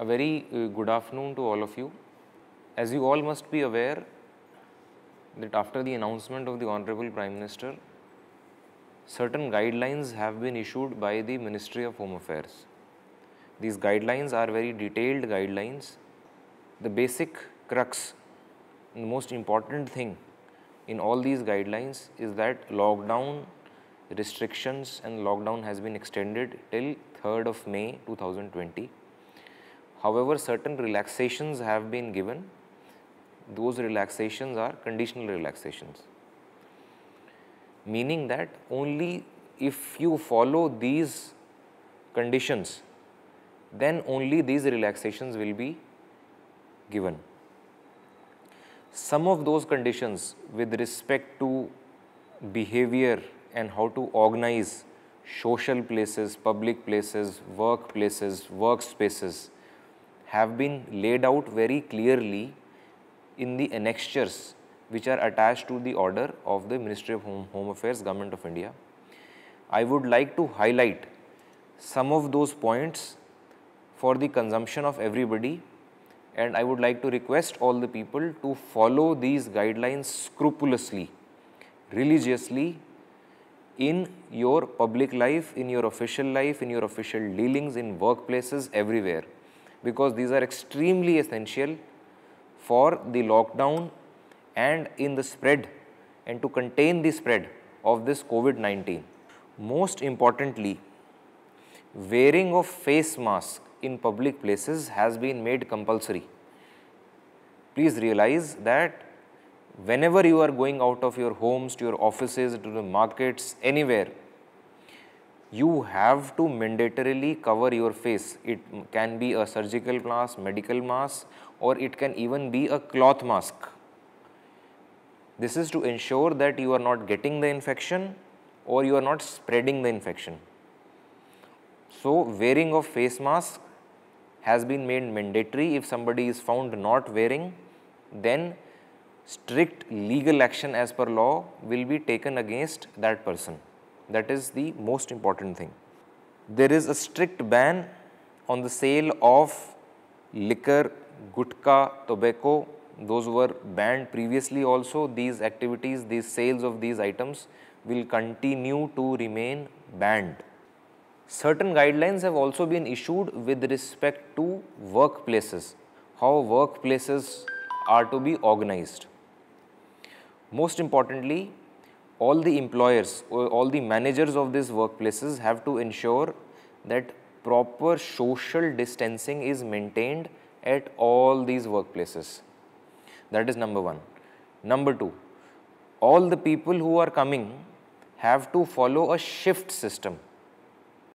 A very uh, good afternoon to all of you. As you all must be aware that after the announcement of the Honorable Prime Minister, certain guidelines have been issued by the Ministry of Home Affairs. These guidelines are very detailed guidelines. The basic crux, the most important thing in all these guidelines is that lockdown restrictions and lockdown has been extended till 3rd of May 2020 However, certain relaxations have been given. Those relaxations are conditional relaxations, meaning that only if you follow these conditions, then only these relaxations will be given. Some of those conditions with respect to behavior and how to organize social places, public places, work workspaces, have been laid out very clearly in the annexures which are attached to the order of the Ministry of Home, Home Affairs, Government of India. I would like to highlight some of those points for the consumption of everybody and I would like to request all the people to follow these guidelines scrupulously, religiously in your public life, in your official life, in your official dealings, in workplaces, everywhere because these are extremely essential for the lockdown and in the spread and to contain the spread of this COVID-19. Most importantly, wearing of face mask in public places has been made compulsory. Please realize that whenever you are going out of your homes to your offices to the markets anywhere you have to mandatorily cover your face. It can be a surgical mask, medical mask or it can even be a cloth mask. This is to ensure that you are not getting the infection or you are not spreading the infection. So, wearing of face mask has been made mandatory if somebody is found not wearing then strict legal action as per law will be taken against that person. That is the most important thing. There is a strict ban on the sale of liquor, gutka, tobacco. Those were banned previously also. These activities, these sales of these items will continue to remain banned. Certain guidelines have also been issued with respect to workplaces, how workplaces are to be organized. Most importantly, all the employers, uh, all the managers of these workplaces have to ensure that proper social distancing is maintained at all these workplaces. That is number one. Number two, all the people who are coming have to follow a shift system.